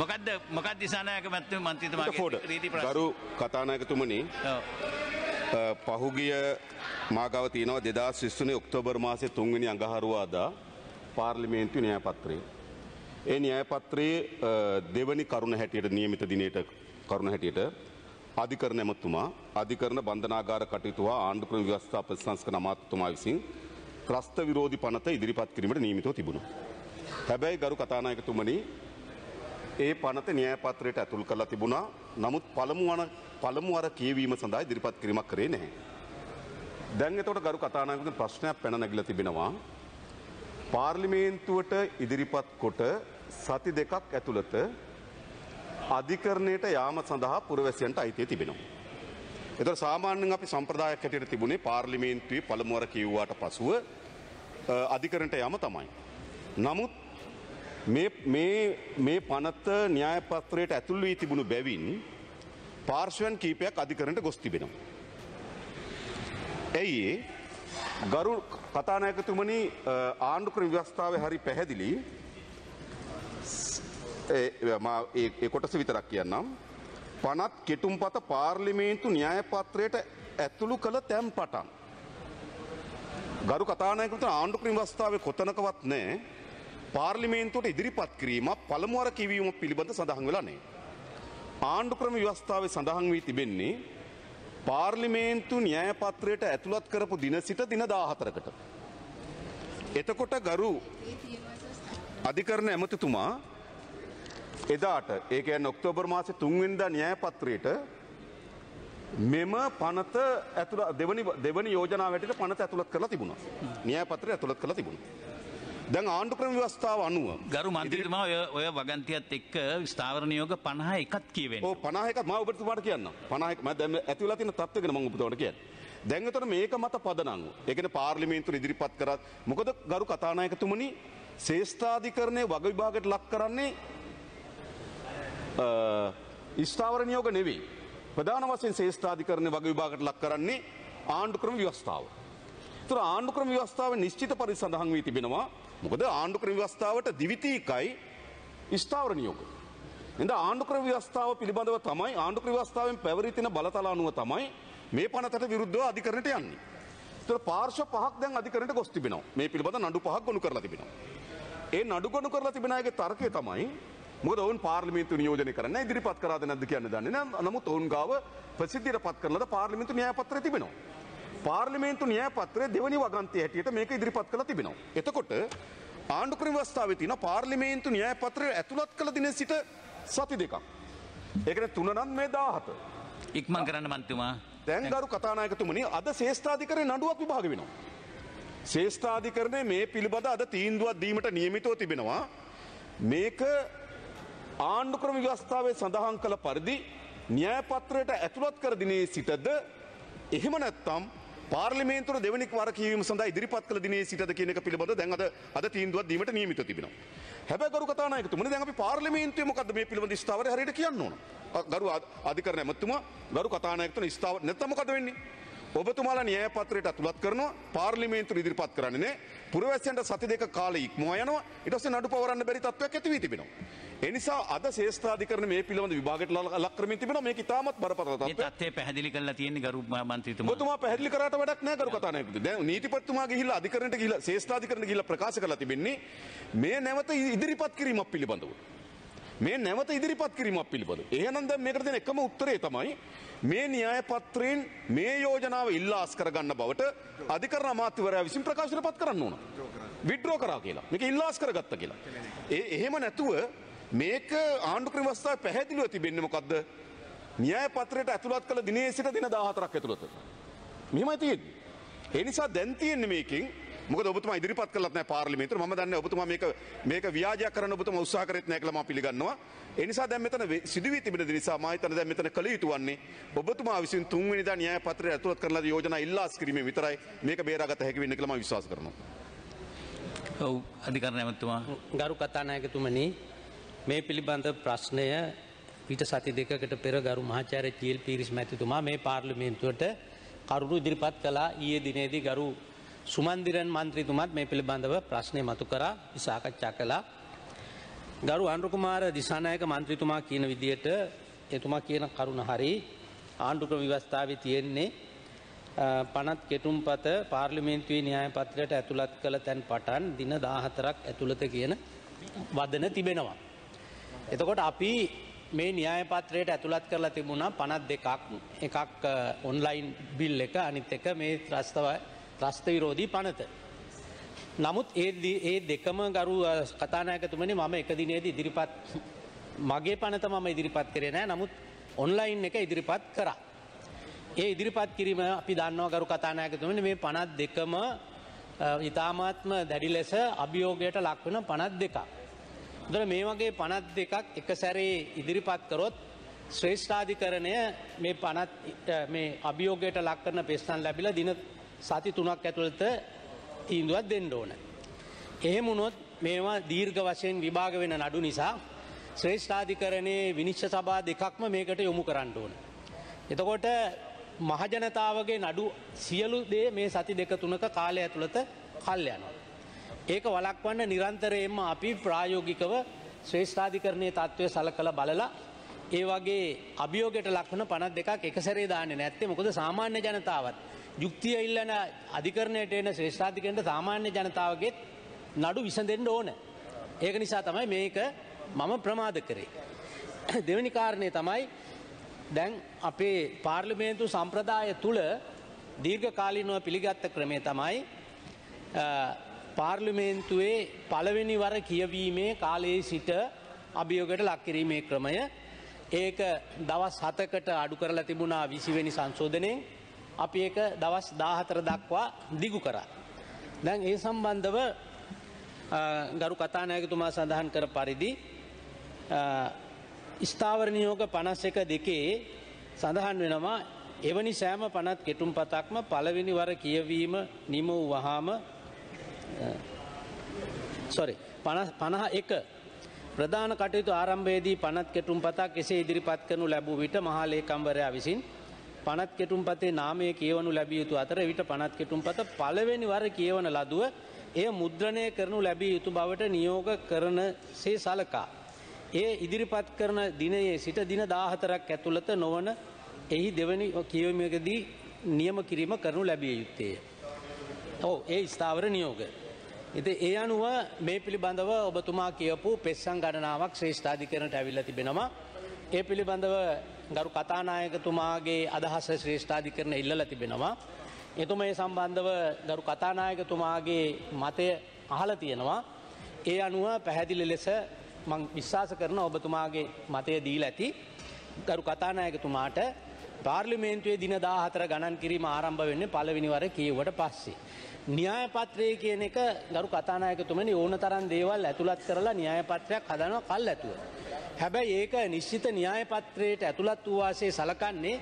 මොකක්ද මොකක් දිසානායක මැත්තුම මන්තිතමගේ රීති ගරු කතානායකතුමනි පහුගිය මාගව තියනව දෙදස් විස්තුනේ ඔක්තෝබර් මාසේ තුන්වෙනි අඟහරුවාදා පාර්ලිමේන්තු න්‍යායපත්‍රයේ. ඒ න්‍යායපත්‍රයේ දෙවනි කරුණ හැටියට නියමිත දිනයට කරුණ හැටියට අධිකරණ ඇමතුමා අධිකරණ බන්ධනාගාර කටයුතුවා ආණ්ඩුක්‍රම ව්‍යවස්ථා ප්‍රතිසංස්කරණ අමාත්‍යතුමා විසින් ත්‍රස්ත විරෝධී පනත ඉදිරිපත් කිරීමට නියමිතව තිබුණා. හැබැයි ගරු කතානායකතුමනි ඒ පනත න්‍යායපත්‍රයට ඇතුල් කරලා තිබුණා. නමුත් පළමු වන පළමු අර කියවීම සඳහා ඉදිරිපත් කිරීමක් කරේ නැහැ. දැන් එතකොට ගරු කතානායකතුමා ප්‍රශ්නයක් පැන නැගිලා තිබෙනවා. පාර්ලිමේන්තුවට ඉදිරිපත් කොට සති දෙකක් ඇතුළත අධිකරණයට යාම සඳහා පුරවැසියන්ට අයිතිය තිබෙනවා. එතකොට සාමාන්‍යයෙන් අපි සම්ප්‍රදායක් හැටියට තිබුණේ පාර්ලිමේන්තුවේ පළමු වර කියවුවාට පසුව අධිකරණයට යාම තමයි. නමුත් මේ පනත්ත න්‍යායපත්‍රයට ඇතුල් වී තිබුණු බැවින් පාර්ශවයන් කීපයක් අධිකරට ගොස් තිබෙනවා. ඇයි ගරු කතානායකතුමනි ආණ්ඩු ක්‍රම ව්‍යවස්ථාව හරි පැහැදිලි කොටස විතරක් කියන්නම්. පනත් කෙටුම් පත පාර්ලිමේන්තු න්‍යායපත්‍රයට ඇතුළු කළ තැම් පටන්. ගරු කතානයකට ආණ්ඩු ක්‍රම වස්ථාව කොතනකවත් නෑ පාර්ලිමේන්තුවට ඉදිරිපත් කිරීම පළමුවර කිවීම පිළිබඳ සඳහන් වෙලානේ. ආණ්ඩු ක්‍රම ව්‍යවස්ථාවේ සඳහන් වී තිබෙන්නේ පාර්ලිමේන්තු න්‍යායපත්‍රයට ඇතුළත් කරපු දින සිට දින දාහතරකට. එතකොට ගරු අධිකරණ ඇමතිතුමා එදාට ඒක ඇන් ඔක්තෝබර් මාසේ තුන්වෙනිදා න්‍යායපත්‍රයට මෙම පනත ඇතුළ දෙවනි යෝජනාවටට පනත ඇතුළත් කරලා තිබුණා. න්‍යායපත්‍රය ඇතුළත් කරලා තිබුණා. දැන් ආණ්ඩු ක්‍රම ව්‍යවස්ථාව අනුව. ගරු මන්ත්‍රීතුමා ඔය ඔය වගන්තියත් එක්ක ස්ථාවර නියෝග 51ක් කියවෙන්නේ. ඔව් 51ක් මම ඔබතුමාට කියන්නම්. 51 මම දැන් ඇති වෙලා තියෙන තත්ත්වය ගැන මම ඔබතුමාට කියන්නේ. දැන් එතන මේක මත පදනංගු. ඒ කියන්නේ පාර්ලිමේන්තුව ඉදිරිපත් කරත් මොකද ගරු කතානායකතුමනි ශේෂ්ඨාධිකරණයේ වග විභාගයට ලක් කරන්නේ ස්ථාවර නියෝග නෙවෙයි. ප්‍රධාන වශයෙන් ශේෂ්ඨාධිකරණයේ වග විභාගයට ලක් කරන්නේ ආණ්ඩු ක්‍රම ව්‍යවස්ථාව. ඒතර ආණ්ඩු ක්‍රම ව්‍යවස්ථාවේ නිශ්චිත පරිදි සඳහන් වී තිබෙනවා මොකද ආණ්ඩුක්‍රම ව්‍යවස්ථාවට දිවිතීකයි ස්ථාවර නියෝග. එඳ ආණ්ඩුක්‍රම ව්‍යවස්ථාව පිළිබඳව තමයි ආණ්ඩුක්‍රම ව්‍යවස්ථාවෙන් පැවරී තින බලතල අනුව තමයි මේ පනතට විරුද්ධව අධිකරණයට යන්නේ. ඒතර පාර්ශ්ව පහක් දැන් අධිකරණයට ගොස් තිබෙනවා. මේ පිළිබඳ නඩු පහක් ගොනු කරලා තිබෙනවා. ඒ නඩු ගොනු කරලා තිබෙන අයගේ තර්කය තමයි මොකද ඔවුන් පාර්ලිමේන්තු නියෝජනය කරන්න ඉදිරිපත් කරාද නැද්ද කියන්න දන්නේ නැහැ. නමුත් ඔවුන් ගාව ප්‍රසිද්ධියට පත් කරලාද පාර්ලිමේන්තු න්‍යාය පත්‍රය තිබෙනවා. පාර්ලිමේන්තු න්‍යාය පත්‍රය දෙවනි වගන්තය හැටියට මේක ඉදිරිපත් කළ තිබෙනවා. එතකොට ආණ්ඩුක්‍රම ව්‍යවස්ථාවේ තියෙන පාර්ලිමේන්තු න්‍යාය පත්‍රය ඇතුළත් කළ දින සිට සති දෙකක්. ඒකනේ 3 නම් මේ 17. ඉක්මන් කරන්න මන්තුමා. දැන් ගරු කතානායකතුමනි අද ශේෂ්ඨාධිකරණේ නඩුවක් විභාග වෙනවා. ශේෂ්ඨාධිකරණය මේ පිළිබඳ අද තීන්දුවක් දීමට නියමිතව තිබෙනවා. මේක ආණ්ඩුක්‍රම ව්‍යවස්ථාවේ සඳහන් කළ පරිදි න්‍යායපත්‍රයට ඇතුළත් කර දිනේ සිටද එහෙම නැත්නම් පාර්ලිමේන්තුව දෙවනික් වර කියවීම සඳහා ඉදිරිපත් කළ දිනේ සිටද කියන එක පිළිබඳ දැන් අද අද තීන්දුවක් දීමට නියමිත තිබෙනවා. හැබැයි ගරු කතානායකතුමනි දැන් අපි පාර්ලිමේන්තුවේ මොකද්ද මේ පිළිබඳ ස්ථාවරය හරියට කියන්න ඕන. ගරු අධිකරණ ඇමතුමා ගරු කතානායකතුමනි ස්ථාවර නැත්නම් මොකද වෙන්නේ? ඔබතුමාලා න්‍යාය පත්‍රයට අතුලත් කරනවා පාර්ලිමේන්තුව ඉදිරිපත් කරන්නේ නැහැ. පුරවැසියන්ට සති දෙක කාලය ඉක්මවා යනවා. ඊට පස්සේ නඩු පවරන්න බැරි තත්ත්වයක් ඇති වී තිබෙනවා. එනිසා අද ශේෂ්‍රාධිකරන මේ පිළිබඳ විභාගයට ලක් කරමින් තිබෙනවා මේක ඉතාමත් බරපතල තත්ත්වයක්. මේ තත්ත්වය පැහැදිලි කරලා තියෙන්නේ ගරු මන්ත්‍රීතුමා. ඔබතුමා පැහැදිලි කරාට වැඩක් නැහැ ගරු කතානායකතුමා. දැන් නීතිපතිතුමා ගිහිල්ලා අධිකරණයට ගිහිල්ලා ශේෂ්‍රාධිකරණයට ගිහිල්ලා ප්‍රකාශ කරලා තිබෙන්නේ මේ නැවත ඉදිරිපත් කිරීමක් පිළිබඳව. මේ නැවත ඉදිරිපත් කිරීමක් පිළිබඳව. එහෙනම් දැන් මේකට දෙන එකම උත්තරේ තමයි මේ න්‍යාය පත්‍රයෙන් මේ යෝජනාව ඉල්ලාස් කරගන්න බවට අධිකරණ අමාත්‍යවරයා විසින් ප්‍රකාශනපත් කරන්න ඕන. විඩ්‍රෝ කරා කියලා. මේක ඉල්ලාස් කරගත්තා කියලා. ඒ එහෙම නැතුව මේක ආණ්ඩුක්‍රම අවස්ථාව පැහැදිලිව තිබෙන්නේ මොකද්ද? න්‍යාය පත්‍රයට ඇතුළත් කළ දිනේ සිට දින 14ක් ඇතුළත. මෙහෙමයි තියෙන්නේ. ඒ නිසා දැන් තියෙන්නේ මේකෙන් මොකද ඔබතුමා ඉදිරිපත් කළත් නැහැ පාර්ලිමේන්තුවට. මම දන්නේ ඔබතුමා මේක මේක ව්‍යාජයක් කරන්න ඔබතුමා උත්සාහ කරෙත් නැහැ කියලා මම පිළිගන්නවා. ඒ නිසා දැන් මෙතන සිදුවී තිබෙන දේ නිසා මා හිතන දැන් මෙතන කළ යුතු වන්නේ ඔබතුමා විසින් තුන්වෙනිදා න්‍යාය පත්‍රය ඇතුළත් කරන ලද යෝජනා ඉල්ලාස් කිරීමෙන් විතරයි මේක බේරාගත හැකි වෙන්නේ කියලා මම විශ්වාස කරනවා. ඔව් අධිකරණ ඇමතුමා ගරු කතානායකතුමනි මේ පිළිබඳ ප්‍රශ්නය පිට සති දෙකකට පෙර ගරු මහාචාර්ය චීල් පීරිස් මැතිතුමා මේ පාර්ලිමේන්තුවට කරුණු ඉදිරිපත් කළා ඊයේ දිනේදී ගරු සුමන්දිරන් මන්ත්‍රීතුමත් මේ පිළිබඳව ප්‍රශ්නය මතු කරා සාකච්ඡා කළා. ගරු ආණ්ඩුකුමාර දිසානායක මන්ත්‍රීතුමා කියන විදියට එතුමා කියන කරුණ හරි ආණ්ඩුක්‍රම ව්‍යවස්ථාවේ තියෙන්නේ පනත් කෙටුම්පත පාර්ලිමේන්තුවේ න්‍යාය පත්‍රයට ඇතුළත් කළ තැන් පටන් දින 14ක් ඇතුළත කියන වදන තිබෙනවා. එතකොට අපි මේ න්‍යායපත්‍රයට ඇතුළත් කරලා තිබුණා පනත් දෙකක් එකක් ඔන්ලයින් බිල් එක අනිත් එක මේ ත්‍රස්තව ත්‍රස්ත විරෝධී පනත. නමුත් ඒ ඒ දෙකම ගරු කතානායකතුමනි මම එක දිනේදී ඉදිරිපත් මගේ පනත මම ඉදිරිපත් කරේ නෑ නමුත් ඔන්ලයින් එක ඉදිරිපත් කරා. ඒ ඉදිරිපත් කිරීම අපි දන්නවා ගරු කතානායකතුමනි මේ පනත් දෙකම ඉතාමාත්ම දැඩි ලෙස අභියෝගයට ලක්වන පනත් දෙකක්. දර මේ වගේ පනත් දෙකක් එක සැරේ ඉදිරිපත් කරොත් ශ්‍රේෂ්ඨාධිකරණය මේ පනත් මේ අභියෝගයට ලක්කරන පෙස්තන් ලැබිල දින සති තුනක් ඇතුළත තීන්දුවත් දෙන්න ඕන. එහෙම වුණොත් මේවා දීර්ඝ වශයෙන් විභාග වෙන නඩු නිසා ශ්‍රේෂ්ඨාධිකරණයේ විනිශ්ච සභා දෙකක්ම මේකට යොමු කරන්න ඕන. එතකොට මහජනතාවගේ නඩු සියලු දේ මේ සති දෙක තුනක කාලය ඇතුළත කල් යනවා. ඒක වලක්වන්න නිරන්තරයෙන්ම අපි ප්‍රායෝගිකව ශ්‍රේෂ්ඨාධිකරණය තත්ත්වය සල කළ බලලා ඒ වගේ අභියෝගයට ලක්වන පනත් දෙකක් එකසරේ දාන්නේ නැත්තේ මොකද සාමාන්‍ය ජනතාවත් යුක්තිය ඉල්ලන අධිකරණයට එන ශ්‍රේෂ්ඨාධිකරණයට සාමාන්‍ය ජනතාවගේත් නඩු විසඳෙන්න ඕන. ඒක නිසා තමයි මේක මම ප්‍රමාද කරේ. දෙවැනි කාරණය තමයි දැන් අපේ පාර්ලිමේන්තු සම්ප්‍රදාය තුළ දීර්ඝ කාලීනව පිළිගත්ත ක්‍රමේ තමයි පාර්ලිමේන්තුවේ පළවෙනි වර කියවීමේ කාලයේ සිට අභියෝගයට ලක්කිරීමේ ක්‍රමය ඒක දවස් හතකට අඩු කරලා තිබුණා විසිවෙනි සංශෝධනයෙන් අපි ඒක දවස් දාහතර දක්වා දිගු කරා. දැන් ඒ සම්බන්ධව ගරු කතානායකතුමා සඳහන් කර පරිදි ස්ථාවර නියෝග පනස් එක දෙකේ සඳහන් වෙනවා එවැනි සෑම පනත් කෙටුම් පතක්ම පළවෙනි වර කියවීම නිම වූ වහාම සොරි පණහ එක ප්‍රධාන කටයුතු ආරම්භයේදී පනත් කෙටුම් පතා කෙසේ ඉදිරිපත් කරනු ලැබූ විට මහාලේකම්වරයා විසින් පනත් කෙටුම් පතේ නාමය කියවනු ලැබිය යුතු අතර විට පනත් කෙටුම් පත පළවෙනි වර කියවන ලදුව එය මුද්‍රණය කරනු ලැබිය යුතු බවට නියෝග කරන සේ සලකා. ඒ ඉදිරිපත් කරන දිනයේ සිට දින දාහතරක් ඇතුළත නොවන එහි දෙවැනි කියවමකදී නියම කිරීම කරනු ලැබිය යුත්තේය. ඔහු ඒ ස්ථාවර නියෝග. ඉති ඒ අනුව මේ පිළිබඳව ඔබතුමා කියපු පෙස්සං ගණනාවක් ශ්‍රේෂ්ඨාධිකරණට ඇවිල්ල තිබෙනවා. ඒ පිළිබඳව ගරු කතානායකතුමාගේ අදහස ශ්‍රේෂ්ඨාධිකරණ ඉල්ල තිබෙනවා. එතුම ඒ සම්බන්ධව ගරු කතානායකතුමාගේ මතය අහල තියෙනවා. ඒ අනුව පැහැදිලි ලෙස මං විශ්වාස කරන ඔබතුමාගේ මතය දීල ඇති ගරු කතානායකතුමාට පාර්ලිමේන්තුවේ දින 14 ගණන් කිරීම ආරම්භ වෙන්නේ පළවෙනිවර කියුවට පස්සේ. න්‍යායපත්‍රයේ කියන එක ගරු කතානායකතුමනි ඕන තරම් දේවල් ඇතුළත් කරලා න්‍යායපත්‍රයක් හදනවා කල් ඇතුව. හැබැයි ඒක නිශ්චිත න්‍යායපත්‍රයට ඇතුළත් වූ වාසේ සලකන්නේ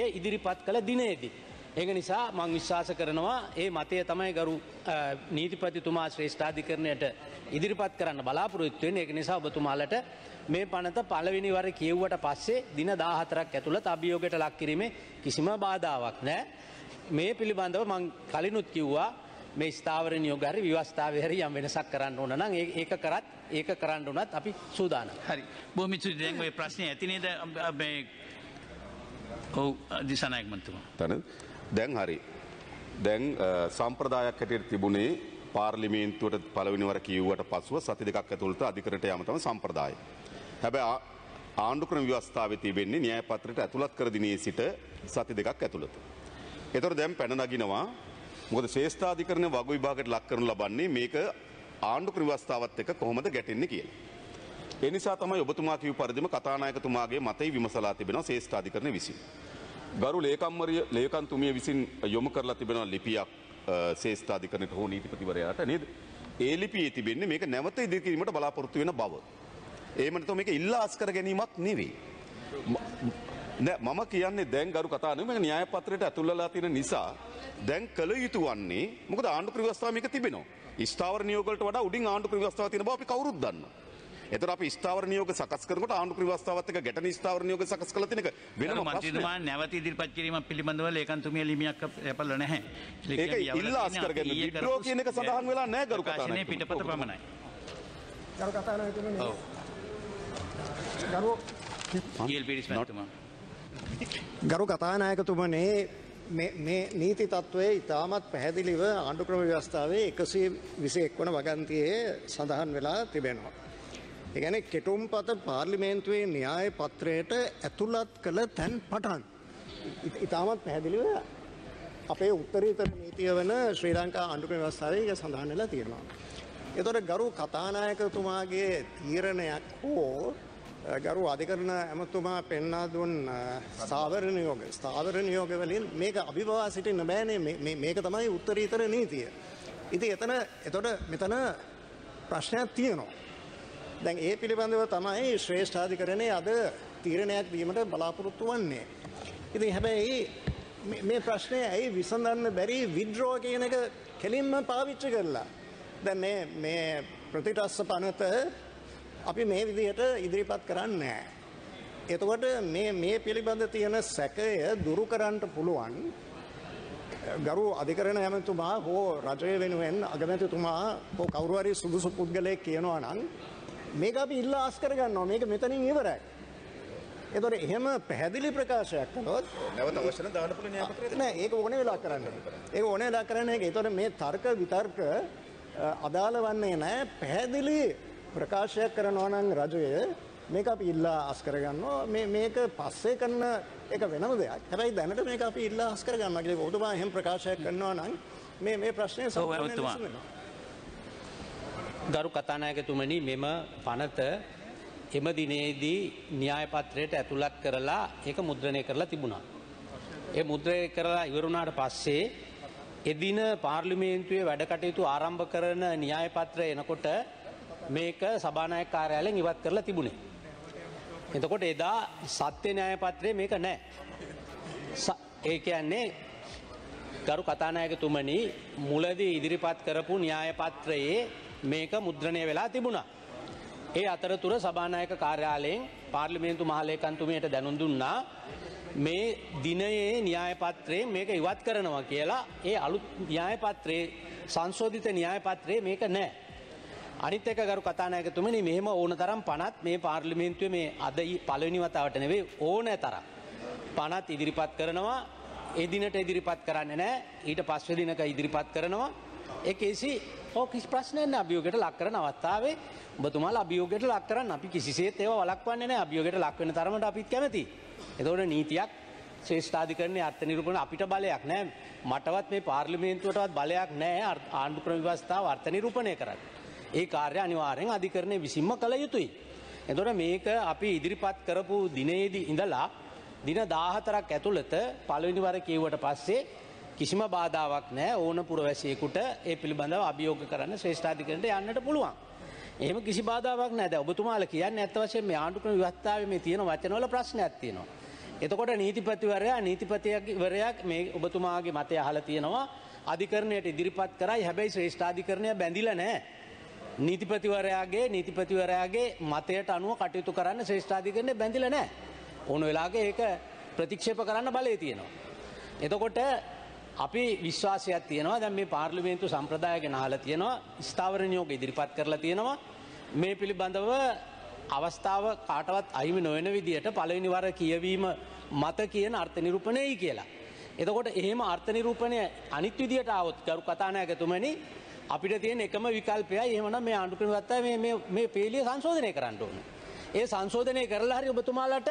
එය ඉදිරිපත් කළ දිනේදී. ඒක නිසා මං විශ්වාස කරනවා ඒ මතය තමයි ගරු නීතිපතිතුමා ශ්‍රේෂ්ඨාධිකරණයට ඉදිරිපත් කරන්න බලාපොරොත්තුවෙන් ඒක නිසා ඔබතුමාලට මේ පනත පළවෙනි වර කියව්වට පස්සේ දින දාහතරක් ඇතුළත අභියෝගයට ලක් කිරීමේ කිසිම බාධාවක් නෑ. මේ පිළිබඳව මං කලිනුත් කිව්වා මේ ස්ථාවර නියෝගරි ව්‍යවස්ථාව හරි යම් වෙනසක් කරන්න ඕන නම් ඒක කරත් ඒක කරන්න උනත් අපි සූදාන හරි බොහොම ස්තුතියි ඔය ප්‍රශ්නේ ඇතිනේද මේ ඔව් දිසානායක මන්තුමා දැන් හරි. දැන් සම්ප්‍රදායක් හැටියට තිබුණේ පාර්ලිමේන්තුවට පළවෙනිවර කිව්වට පසුව සති දෙකක් ඇතුළත අධිකරණයට යාම තමයි සම්ප්‍රදාය. හැබැයි ආණ්ඩුක්‍රම ව්‍යවස්ථාවේ තිබෙන්නේ න්‍යායපත්‍රයට ඇතුළත් කර දිනේ සිට සති දෙකක් ඇතුළත. ඒතර දැන් පැන නගිනවා මොකද ශ්‍රේෂ්ඨාධිකරණ වග විභාගයට ලක් කරනු ලබන්නේ මේක ආණ්ඩුක්‍රම ව්‍යවස්ථාවත් එක්ක කොහොමද ගැටෙන්නේ කියලා. ඒ නිසා තමයි ඔබතුමා කියපු පරිදිම කතානායකතුමාගේ මතය විමසලා තිබෙනවා ශ්‍රේෂ්ඨාධිකරණ විසින්. ගරු ලේකම්වරිය ලේකන්තුමිය විසින් යොමු කරලා තිබෙනවා ලිපියක් ශේෂ්ඨාධිකරණයට හෝ නීතිපතිවරයාට නේද? ඒ ලිපියේ තිබෙන්නේ මේක නැවත ඉදිරිකිරීමට බලාපොරොත්තු වෙන බව. එහෙම නැත්නම් මේක ඉල්ලාස් කර ගැනීමක් නෙවෙයි. නෑ මම කියන්නේ දැන් ගරු කතා නෙමෙයි මේක න්‍යාය පත්‍රයට ඇතුල් වෙලා තියෙන නිසා දැන් කළ යුතු වන්නේ මොකද ආණ්ඩු ප්‍රවස්ථාව මේක තිබෙනවා. ස්ථාවර නියෝග වලට වඩා උඩින් ආණ්ඩු ප්‍රවස්ථාව තියෙන බව අපි කවුරුත් දන්නවා. එතකොට අපි ස්ථාවර නියෝග සකස් කරනකොට ආණ්ඩුක්‍රම ව්‍යවස්ථාවත් එක්ක ගැටෙන ස්ථාවර නියෝග සකස් කළ තැනක වෙනම ප්‍රශ්නයක්. නැවත ඉදිරිපත් කිරීම පිළිබඳව ලේකන්තුමිය ලිමියක් යැපල නැහැ. ඒක ඉල්ලාස් කරගෙන විද්‍රෝහ කියන එක සඳහන් වෙලා නැහැ ගරු කතාවේ. පිටපත පමණයි. ගරු කතාවේ හිතන්නේ. ඔව්. ගරු කියල් පිරිස් මැතිතුමා. ගරු කතානායකතුමනේ මේ නීති තත්ත්වය ඉතාමත් පැහැදිලිව ආණ්ඩුක්‍රම ව්‍යවස්ථාවේ එකසේ විසි එක් වන වගන්තියේ සඳහන් වෙලා තිබෙනවා. එකැන කෙටුම් පත පාර්ලිමේන්තුවේ න්‍යාය පත්‍රයට ඇතුළත් කළ තැන් පටන්. ඉතාමත් පැහැදිලිව අපේ උත්තරීතර නීතිය වන ශ්‍රී ලංකා අන්ඩුම වස්ථාවක සඳහන්නලා තියෙනවා. එතොට ගරු කතානායකතුමාගේ තීරණයක් හෝ ගරු අධිකරන ඇමතුමා පෙන්නා දුන් ස්ථාවර නියෝග ස්ථාවර නියෝගවලින් මේක අභිවා සිටි නබෑනේ මේක තමයි උත්තරීතර නීතිය. ඉති එතන එතොට මෙතන ප්‍රශ්නයක් තියෙනවා. දැන් ඒ පිළිබඳව තමයි ශ්‍රේෂ්ඨාධිකරණය අද තීරණයක් දීමට බලාපොරොත්තු වන්නේ. ඉතින් හැබැයි මේ ප්‍රශ්නේ ඇයි විසඳන්න බැරි විඩ්‍රෝ කියන එක කෙලින්ම පාවිච්චි කරලා. දැන් මේ මේ ප්‍රතිටස්ස පනත අපි මේ විදිහට ඉදිරිපත් කරන්නේ එතකොට මේ මේ පිළිබඳ තියෙන සැකය දුරු කරන්න පුළුවන් ගරු අධිකරණ ඇමතුමා හෝ රජය වෙනුවෙන් අගමැතිතුමා හෝ කවුරු හරි සුදුසු පුද්ගලයෙක් කියනවා නම් මේක අපි ඉල්ලා අස් කරගන්නවා මේක මෙතනින් ඉවරයි. එතකොට එහෙම පැහැදිලි ප්‍රකාශයක් කළොත් නැවත අවශ්‍ය නම් දාන්න පුළුවන් න්‍යායපත්‍රයද? නෑ ඒක ඕනේ වෙලා කරන්න. ඒක ඕනේ වෙලා කරන්න ඒක. එතකොට මේ තර්ක විතර්ක අදාළ වන්නේ නෑ පැහැදිලි ප්‍රකාශයක් කරනවා නම් රජය මේක අපි ඉල්ලා අස් කරගන්නවා. මේ මේක පස්සේ කරන එක වෙනම දෙයක්. හැබැයි දැනට මේක අපි ඉල්ලා අස් කරගන්නවා. ඒක ඔබතුමා එහෙම ප්‍රකාශයක් කරනවා නම් මේ මේ ප්‍රශ්නේ සම්පූර්ණ වෙනවා. ගරු කතානායකතුමනි මෙම පනත එම දිනේදී න්‍යායපත්‍රයට ඇතුළත් කරලා ඒක මුද්‍රණය කරලා තිබුණා. ඒ මුද්‍රය කරලා ඉවරුණාට පස්සේ එදින පාර්ලිමේන්තුවේ වැඩකටයුතු ආරම්භ කරන න්‍යායපත්‍රය එනකොට මේක සභානායක කාර්යාලයෙන් ඉවත් කරලා තිබුණේ. එතකොට එදා සත්‍ය න්‍යායපත්‍රයේ මේක නැහැ. ඒ කියන්නේ ගරු කතානායකතුමනි මුලදී ඉදිරිපත් කරපු න්‍යායපත්‍රයේ මේක මුද්‍රණය වෙලා තිබුණා. ඒ අතරතුර සභානායක කාර්යාලයෙන් පාර්ලිමේන්තු මහලේකන්තුමයට දැනුන් දුන්නා මේ දිනයේ න්‍යායපත්‍රයේ මේක ඉවත් කරනවා කියලා ඒ අලුත් න්‍යායපත්‍රයේ සංශෝධිත න්‍යායපත්‍රයේ මේක නෑ. අනිත් එක ගරු කතානායකතුමනි මෙහෙම ඕන තරම් පනත් මේ පාර්ලිමේන්තුවේ මේ අද පළවෙනිවතාවට නෙවෙයි ඕනෑ තරම්. පනත් ඉදිරිපත් කරනවා එදිනට ඉදිරිපත් කරන්න නෑ ඊට පස්ව දිනක ඉදිරිපත් කරනවා ඒ කේසි ඕ කිසි ප්‍රශ්නයක් නැහැ අභියෝගයට ලක් කරන අවස්ථාවේ ඔබතුමාලා අභියෝගයට ලක් කරන්න අපි කිසිසේත් ඒව වළක්වන්නේ නැහැ අභියෝගයට ලක් වෙන තරමට අපිත් කැමතියි. එතකොට නීතියක් ශ්‍රේෂ්ඨාධිකරණයේ අර්ථ නිරූපණ අපිට බලයක් නැහැ. මටවත් මේ පාර්ලිමේන්තුවටවත් බලයක් නැහැ ආණ්ඩු ක්‍රම ව්‍යවස්ථාව අර්ථ නිරූපණය කරන්න. ඒ කාර්ය අනිවාර්යෙන් අධිකරණය විසින්ම කළ යුතුයි. එතකොට මේක අපි ඉදිරිපත් කරපු දිනේදී ඉඳලා දින 14ක් ඇතුළත පළවෙනි වර කියුවට පස්සේ කිසිම බාධාවක් නෑ ඕන පුරවැසියෙකුට ඒ පිළිබඳව අභියෝග කරන්න ශ්‍රේෂ්ඨාධිකරණයට යන්නට පුළුවන්. එහෙම කිසි බාධාවක් නෑ දැන් ඔබතුමාලා කියන්නේ ඇත්ත වශයෙන්ම මේ ආණ්ඩුක්‍රම ව්‍යවස්ථාවේ මේ තියෙන වචනවල ප්‍රශ්නයක් තියෙනවා. එතකොට නීතිපතිවරයා නීතිපතිවරයා මේ ඔබතුමාගේ මතය අහලා තියෙනවා අධිකරණයට ඉදිරිපත් කරයි හැබැයි ශ්‍රේෂ්ඨාධිකරණය බැඳිලා නෑ. නීතිපතිවරයාගේ නීතිපතිවරයාගේ මතයට අනුව කටයුතු කරන්න ශ්‍රේෂ්ඨාධිකරණය බැඳිලා නෑ. ඕන වෙලාවක ඒක ප්‍රතික්ෂේප කරන්න බලය තියෙනවා. එතකොට අපි විශ්වාසයක් තියෙනවා දැන් මේ පාර්ලිමේන්තු සම්ප්‍රදාය ගෙනහලා තියෙනවා ස්ථාවර නියෝග ඉදිරිපත් කරලා තියෙනවා මේ පිළිබඳව අවස්ථාව කාටවත් අහිමි නොවන විදියට පළවෙනි වර කියවීම මත කියන අර්ථ නිරූපණයයි කියලා. එතකොට එහෙම අර්ථ නිරූපණය අනිත් විදියට આવොත් ගරු කතානායකතුමනි අපිට තියෙන එකම විකල්පයයි එහෙමනම් මේ ආණ්ඩු පිළිවත්ත මේ මේ මේ පේලිය සංශෝධනය කරන්න ඕනේ. ඒ සංශෝධනය කරලා හරි ඔබතුමාලට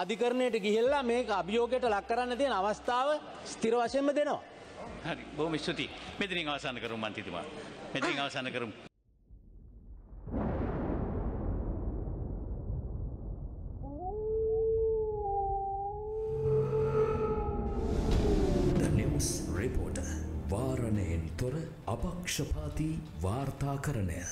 අධිකරණයට ගිහිල්ලා මේ අභියෝගයට ලක් කරන්න තියෙන අවස්ථාව ස්තිර වශයෙන්ම දෙනවා. හරි බොහොම ස්තුතියි. මෙතනින් අවසන් කරමු මන්ත්‍රීතුමා. මෙතනින් අවසන් කරමු. වාරණයෙන් තොර අපක්ෂපාති වාර්තාකරණය